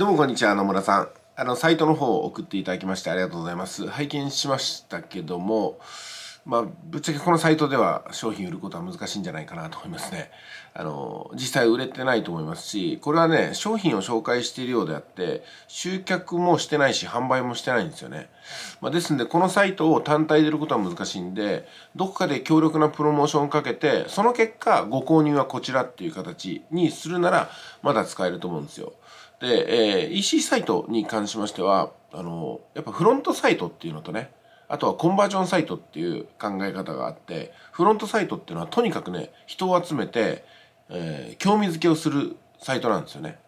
どうもこんにちは野村さんあのサイトの方を送っていただきましてありがとうございます拝見しましたけどもまあ、ぶっちゃけこのサイトでは商品売ることは難しいんじゃないかなと思いますね。あの、実際売れてないと思いますし、これはね、商品を紹介しているようであって、集客もしてないし、販売もしてないんですよね。まあ、ですんで、このサイトを単体で売ることは難しいんで、どこかで強力なプロモーションをかけて、その結果、ご購入はこちらっていう形にするなら、まだ使えると思うんですよ。で、えー、EC サイトに関しましては、あの、やっぱフロントサイトっていうのとね、あとはコンバージョンサイトっていう考え方があって、フロントサイトっていうのはとにかくね、人を集めて、えー、興味づけをするサイトなんですよね。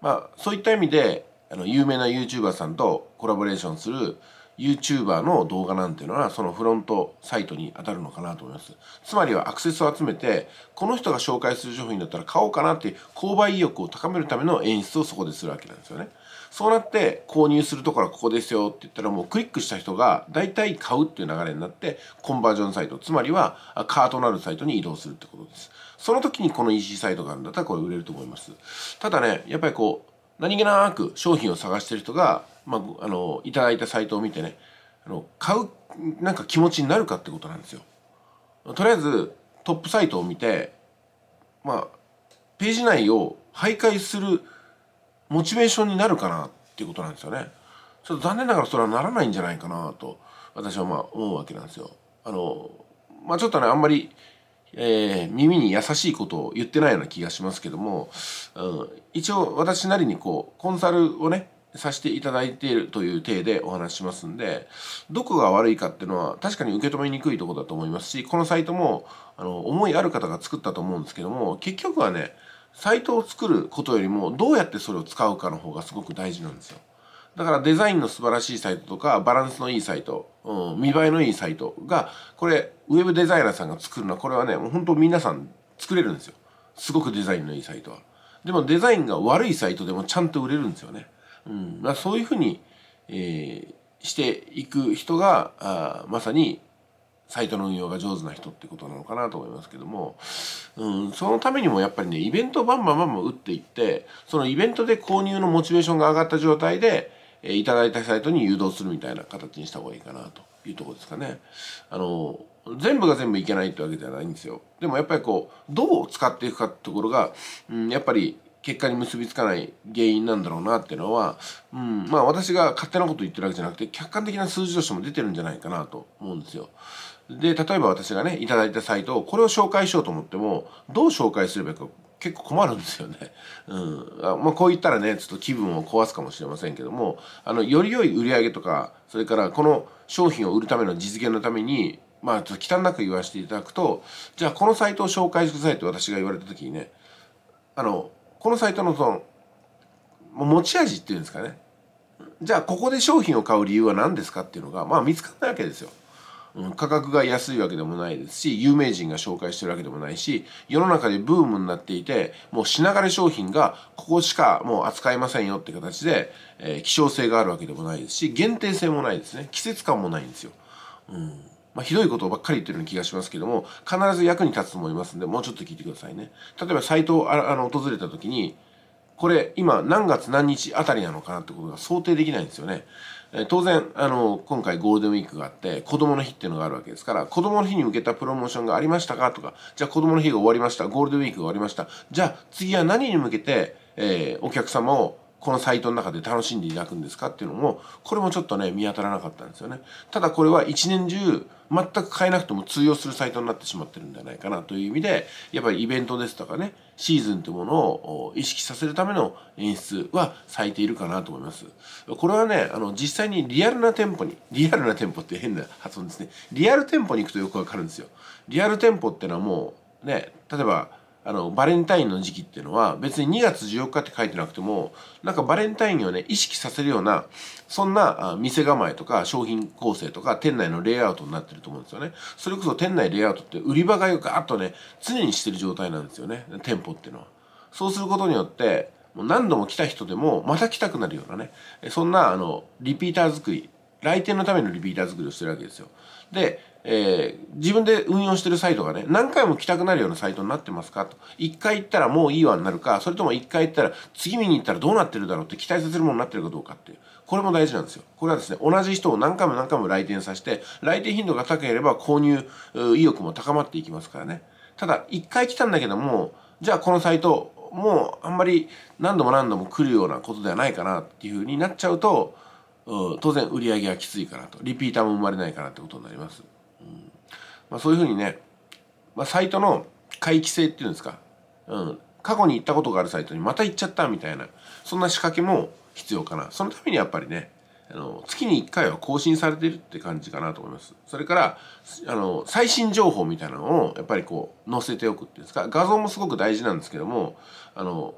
まあ、そういった意味で、あの、有名な YouTuber さんとコラボレーションする、YouTuber の動画なんていうのはそのフロントサイトに当たるのかなと思いますつまりはアクセスを集めてこの人が紹介する商品だったら買おうかなっていう購買意欲を高めるための演出をそこでするわけなんですよねそうなって購入するところはここですよって言ったらもうクリックした人が大体買うっていう流れになってコンバージョンサイトつまりはカートなるサイトに移動するってことですその時にこの EC サイトがあるんだったらこれ売れると思いますただねやっぱりこう何気なく商品を探してる人がまあ、あのいただいたサイトを見てねあの買うなんか気持ちになるかってことなんですよ。とりあえずトップサイトを見て、まあ、ページ内を徘徊するモチベーションになるかなっていうことなんですよね。ちょっと残念ながらそれはならないんじゃないかなと私はまあ思うわけなんですよ。あのまあ、ちょっとねあんまり、えー、耳に優しいことを言ってないような気がしますけども、うん、一応私なりにこうコンサルをねさせていただいているという体でお話しますんで、どこが悪いかっていうのは確かに受け止めにくいとこだと思いますし、このサイトもあの思いある方が作ったと思うんですけども、結局はね、サイトを作ることよりもどうやってそれを使うかの方がすごく大事なんですよ。だからデザインの素晴らしいサイトとか、バランスのいいサイト、うん、見栄えのいいサイトが、これ、ウェブデザイナーさんが作るのは、これはね、もう本当皆さん作れるんですよ。すごくデザインのいいサイトは。でもデザインが悪いサイトでもちゃんと売れるんですよね。うん、まそういうふうに、えー、していく人があまさにサイトの運用が上手な人ってことなのかなと思いますけども、うん、そのためにもやっぱりねイベントをバンバンバンバン打っていってそのイベントで購入のモチベーションが上がった状態で、えー、いただいたサイトに誘導するみたいな形にした方がいいかなというとこですかね。あの全部が全部いけないってわけじゃないんですよ。でもやっぱりこうどう使っていくかってところが、うん、やっぱり結果に結びつかない原因なんだろうなっていうのは、うん、まあ私が勝手なこと言ってるわけじゃなくて客観的な数字としても出てるんじゃないかなと思うんですよ。で例えば私がねいただいたサイトをこれを紹介しようと思ってもどう紹介すればいいか結構困るんですよね。うん。あまあ、こう言ったらね、ちょっと気分を壊すかもしれませんけども、あの、より良い売り上げとか、それからこの商品を売るための実現のために、まあ、ちょっと汚なく言わせていただくと、じゃあこのサイトを紹介してくださいって私が言われた時にね、あの、このサイトのその持ち味っていうんですかねじゃあここで商品を買う理由は何ですかっていうのがまあ見つかんないわけですよ。うん、価格が安いわけでもないですし有名人が紹介してるわけでもないし世の中でブームになっていてもう品枯れ商品がここしかもう扱いませんよって形で、えー、希少性があるわけでもないですし限定性もないですね季節感もないんですよ。うんまあ、ひどいことばっかり言ってる気がしますけども、必ず役に立つと思いますんで、もうちょっと聞いてくださいね。例えば、サイトをあの訪れた時に、これ、今、何月何日あたりなのかなってことが想定できないんですよね。え当然、あの、今回ゴールデンウィークがあって、子供の日っていうのがあるわけですから、子供の日に向けたプロモーションがありましたかとか、じゃあ子供の日が終わりました、ゴールデンウィークが終わりました、じゃあ次は何に向けて、えー、お客様をこのサイトの中で楽しんでいただくんですかっていうのも、これもちょっとね、見当たらなかったんですよね。ただこれは一年中、全く変えなくても通用するサイトになってしまってるんじゃないかなという意味で、やっぱりイベントですとかね、シーズンというものを意識させるための演出は咲いているかなと思います。これはね、あの、実際にリアルな店舗に、リアルな店舗って変な発音ですね。リアル店舗に行くとよくわかるんですよ。リアル店舗ってのはもう、ね、例えば、あのバレンタインの時期っていうのは別に2月14日って書いてなくてもなんかバレンタインをね意識させるようなそんな店構えとか商品構成とか店内のレイアウトになってると思うんですよねそれこそ店内レイアウトって売り場がよガーッとね常にしてる状態なんですよね店舗っていうのはそうすることによってもう何度も来た人でもまた来たくなるようなねそんなあのリピーター作り来店のためのリピーター作りをしてるわけですよでえー、自分で運用してるサイトがね、何回も来たくなるようなサイトになってますかと。一回行ったらもういいわになるか、それとも一回行ったら次見に行ったらどうなってるだろうって期待させるものになってるかどうかっていう。これも大事なんですよ。これはですね、同じ人を何回も何回も来店させて、来店頻度が高ければ購入意欲も高まっていきますからね。ただ、一回来たんだけども、じゃあこのサイト、もうあんまり何度も何度も来るようなことではないかなっていうふうになっちゃうと、当然売り上げはきついかなと。リピーターも生まれないかなってことになります。まあ、そういうふうにね、まあ、サイトの回帰性っていうんですか、うん、過去に行ったことがあるサイトにまた行っちゃったみたいなそんな仕掛けも必要かなそのためにやっぱりねあの月に1回は更新されてるって感じかなと思いますそれからあの最新情報みたいなのをやっぱりこう載せておくっていうんですか画像もすごく大事なんですけどもあの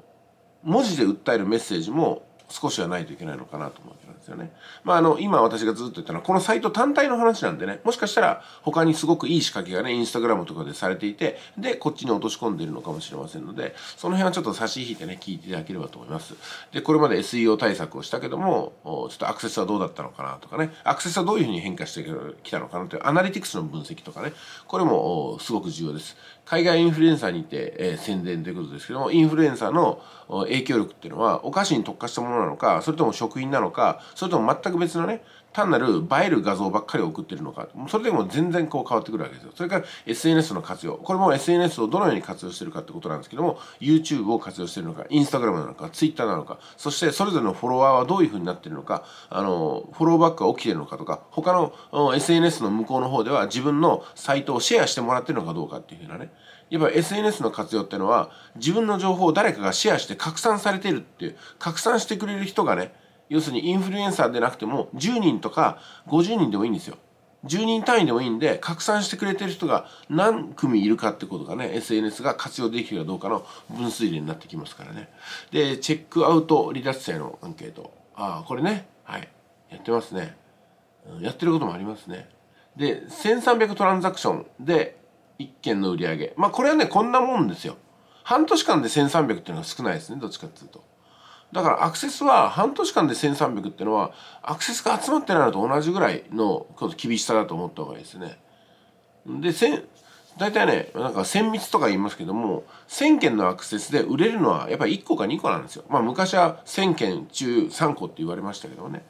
文字で訴えるメッセージも少しはないといけないのかなと思うわけなんですよね。まあ、あの、今私がずっと言ったのは、このサイト単体の話なんでね、もしかしたら他にすごくいい仕掛けがね、インスタグラムとかでされていて、で、こっちに落とし込んでいるのかもしれませんので、その辺はちょっと差し引いてね、聞いていただければと思います。で、これまで SEO 対策をしたけども、ちょっとアクセスはどうだったのかなとかね、アクセスはどういうふうに変化してきたのかなというアナリティクスの分析とかね、これもすごく重要です。海外インフルエンサーにて、えー、宣伝ということですけどもインフルエンサーの影響力っていうのはお菓子に特化したものなのかそれとも食品なのかそれとも全く別のね単なる映える画像ばっかり送ってるのかそれでも全然こう変わってくるわけですよそれから SNS の活用これも SNS をどのように活用してるかってことなんですけども YouTube を活用してるのか Instagram なのか Twitter なのかそしてそれぞれのフォロワーはどういうふうになってるのかあのフォローバックが起きてるのかとか他の SNS の向こうの方では自分のサイトをシェアしてもらってるのかどうかっていうふうなねいわぱ SNS の活用っていうのは、自分の情報を誰かがシェアして拡散されてるっていう、拡散してくれる人がね、要するにインフルエンサーでなくても、10人とか50人でもいいんですよ。10人単位でもいいんで、拡散してくれてる人が何組いるかってことがね、SNS が活用できるかどうかの分水嶺になってきますからね。で、チェックアウト離脱者のアンケート。ああ、これね。はい。やってますね。やってることもありますね。で、1300トランザクションで、1件の売り上げまあこれはねこんなもんですよ半年間で1300っていうのは少ないですねどっちかっていうとだからアクセスは半年間で1300っていうのはアクセスが集まってないのと同じぐらいの厳しさだと思った方がいいですねで大体ねなんか1000密とか言いますけども1000件のアクセスで売れるのはやっぱり1個か2個なんですよまあ昔は1000件中3個って言われましたけどね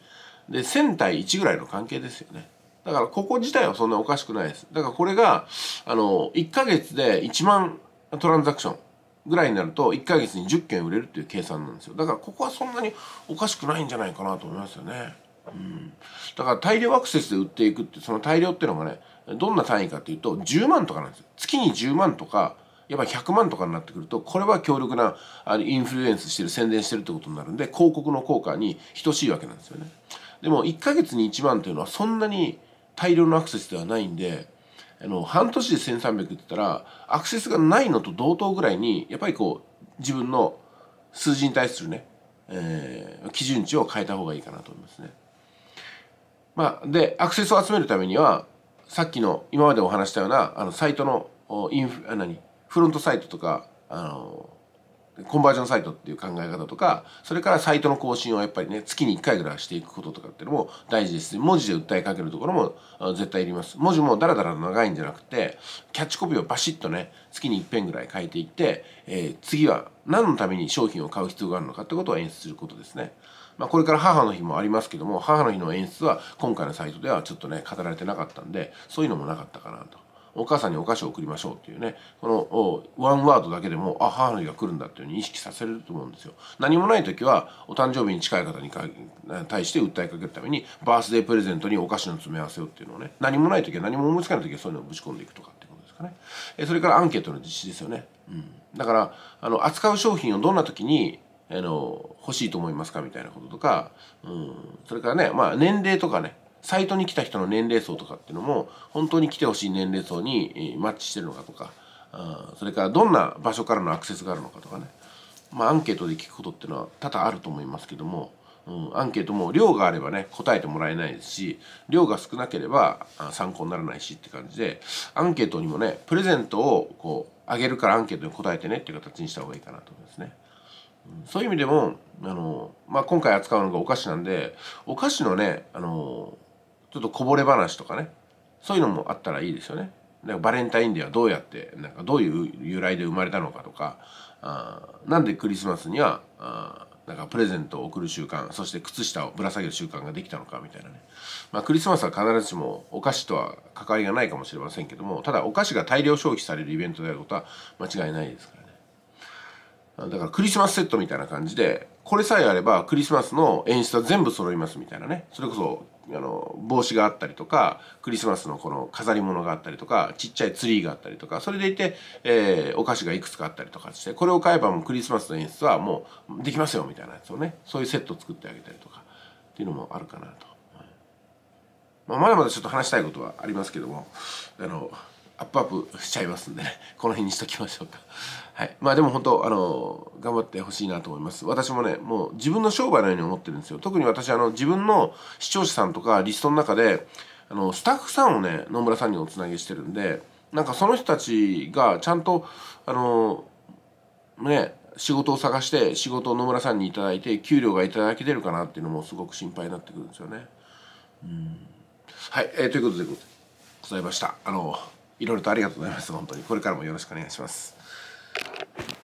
で1000対1ぐらいの関係ですよねだからここ自体はそんなおかしくないです。だからこれが、あの、1ヶ月で1万トランザクションぐらいになると、1ヶ月に10件売れるっていう計算なんですよ。だからここはそんなにおかしくないんじゃないかなと思いますよね。うん。だから大量アクセスで売っていくって、その大量っていうのがね、どんな単位かっていうと、10万とかなんですよ。月に10万とか、やっぱ100万とかになってくると、これは強力なあのインフルエンスしてる、宣伝してるってことになるんで、広告の効果に等しいわけなんですよね。でも、1ヶ月に1万というのはそんなに大量のアクセスではないんであの半年で1300って言ったらアクセスがないのと同等ぐらいにやっぱりこう自分の数字に対するね、えー、基準値を変えた方がいいかなと思いますね。まあ、でアクセスを集めるためにはさっきの今までお話したようなあのサイトのインフ何フロントサイトとかあのコンバージョンサイトっていう考え方とかそれからサイトの更新をやっぱりね月に1回ぐらいしていくこととかっていうのも大事ですし文字で訴えかけるところも絶対いります文字もダラダラ長いんじゃなくてキャッチコピーをバシッとね月に1遍ぐらい変えていって、えー、次は何のために商品を買う必要があるのかってことを演出することですね。まあ、これから母の日もありますけども母の日の演出は今回のサイトではちょっとね語られてなかったんでそういうのもなかったかなと。お母さんにお菓子を送りましょうっていうねこのワンワードだけでもあ母の日が来るんだっていうふうに意識させれると思うんですよ何もない時はお誕生日に近い方に対して訴えかけるためにバースデープレゼントにお菓子の詰め合わせをっていうのをね何もない時は何も思いつかない時はそういうのをぶち込んでいくとかっていうことですかねえそれからアンケートの実施ですよね、うん、だからあの扱う商品をどんな時にあの欲しいと思いますかみたいなこととか、うん、それからね、まあ、年齢とかねサイトに来た人の年齢層とかっていうのも本当に来てほしい年齢層にマッチしてるのかとかそれからどんな場所からのアクセスがあるのかとかね、まあ、アンケートで聞くことっていうのは多々あると思いますけども、うん、アンケートも量があればね答えてもらえないですし量が少なければ参考にならないしって感じでアンケートにもねプレゼントをこうあげるからアンケートに答えてねっていう形にした方がいいかなと思いますね。そういう意味でも、あの、まあ、今回扱うのがお菓子なんで、お菓子のね、あの、ちょっとこぼれ話とかねそういうのもあったらいいですよね。んかバレンタインデーはどうやってなんかどういう由来で生まれたのかとかあなんでクリスマスにはあなんかプレゼントを贈る習慣そして靴下をぶら下げる習慣ができたのかみたいなね、まあ、クリスマスは必ずしもお菓子とは関わりがないかもしれませんけどもただお菓子が大量消費されるイベントであることは間違いないですからねだからクリスマスセットみたいな感じでこれさえあればクリスマスの演出は全部揃いますみたいなねそれこそあの帽子があったりとかクリスマスのこの飾り物があったりとかちっちゃいツリーがあったりとかそれでいて、えー、お菓子がいくつかあったりとかしてこれを買えばもうクリスマスの演出はもうできますよみたいなやつをねそういうセットを作ってあげたりとかっていうのもあるかなと。まあ、まだまだちょっと話したいことはありますけどもあのアップアップしちゃいますんでね この辺にしときましょうかはいまあでも本当あの頑張ってほしいなと思います私もねもう自分の商売のように思ってるんですよ特に私あの自分の視聴者さんとかリストの中であのスタッフさんをね野村さんにおつなぎしてるんでなんかその人たちがちゃんとあのね仕事を探して仕事を野村さんに頂いて給料がいただけてるかなっていうのもすごく心配になってくるんですよね。うんはい、えー、ということでございました。あのいろいろとありがとうございます本当にこれからもよろしくお願いします